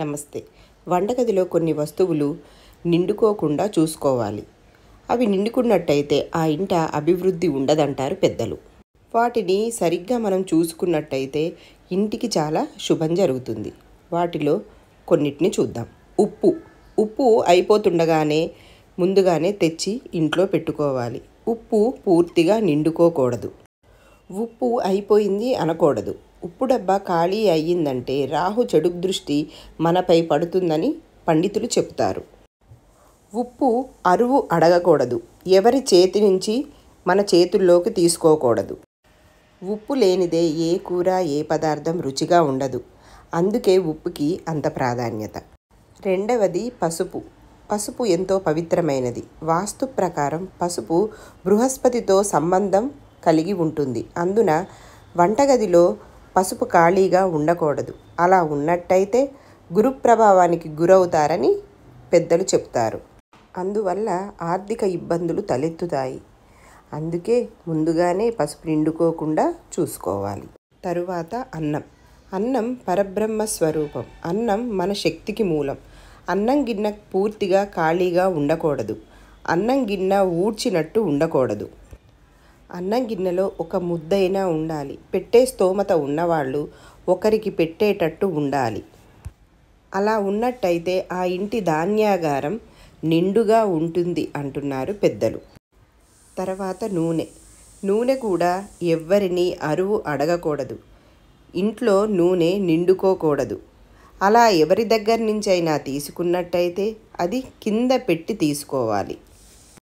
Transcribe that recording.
నమస్తే వంటగదిలో కొన్ని వస్తువులు నిండుకోకుండా చూసుకోవాలి అవి నిండుకున్నట్టయితే ఆ ఇంట అభివృద్ధి ఉండదంటారు పెద్దలు వాటిని సరిగ్గా మనం చూసుకున్నట్టయితే ఇంటికి చాలా శుభం జరుగుతుంది వాటిలో కొన్నిటిని చూద్దాం ఉప్పు ఉప్పు అయిపోతుండగానే ముందుగానే తెచ్చి ఇంట్లో పెట్టుకోవాలి ఉప్పు పూర్తిగా నిండుకోకూడదు ఉప్పు అయిపోయింది అనకూడదు ఉప్పు డబ్బా ఖాళీ అయ్యిందంటే రాహు చెడు దృష్టి మనపై పడుతుందని పండితులు చెప్తారు ఉప్పు అరువు అడగకూడదు ఎవరి చేతి నుంచి మన చేతుల్లోకి తీసుకోకూడదు ఉప్పు లేనిదే ఏ కూర ఏ పదార్థం రుచిగా ఉండదు అందుకే ఉప్పుకి అంత ప్రాధాన్యత రెండవది పసుపు పసుపు ఎంతో పవిత్రమైనది వాస్తు ప్రకారం పసుపు బృహస్పతితో సంబంధం కలిగి ఉంటుంది అందున వంటగదిలో పసుపు ఖాళీగా ఉండకూడదు అలా ఉన్నట్టయితే గురు ప్రభావానికి గురవుతారని పెద్దలు చెప్తారు అందువల్ల ఆర్థిక ఇబ్బందులు తలెత్తుతాయి అందుకే ముందుగానే పసుపు నిండుకోకుండా చూసుకోవాలి తరువాత అన్నం అన్నం పరబ్రహ్మ స్వరూపం అన్నం మన శక్తికి మూలం అన్నం గిన్నె పూర్తిగా ఖాళీగా ఉండకూడదు అన్నం గిన్నె ఊడ్చినట్టు ఉండకూడదు అన్నం గిన్నెలో ఒక ముద్దైనా ఉండాలి పెట్టే స్తోమత ఉన్నవాళ్ళు ఒకరికి పెట్టేటట్టు ఉండాలి అలా ఉన్నట్టయితే ఆ ఇంటి ధాన్యాగారం నిండుగా ఉంటుంది అంటున్నారు పెద్దలు తర్వాత నూనె నూనె కూడా ఎవ్వరిని అరువు అడగకూడదు ఇంట్లో నూనె నిండుకోకూడదు అలా ఎవరి దగ్గర నుంచైనా తీసుకున్నట్టయితే అది కింద పెట్టి తీసుకోవాలి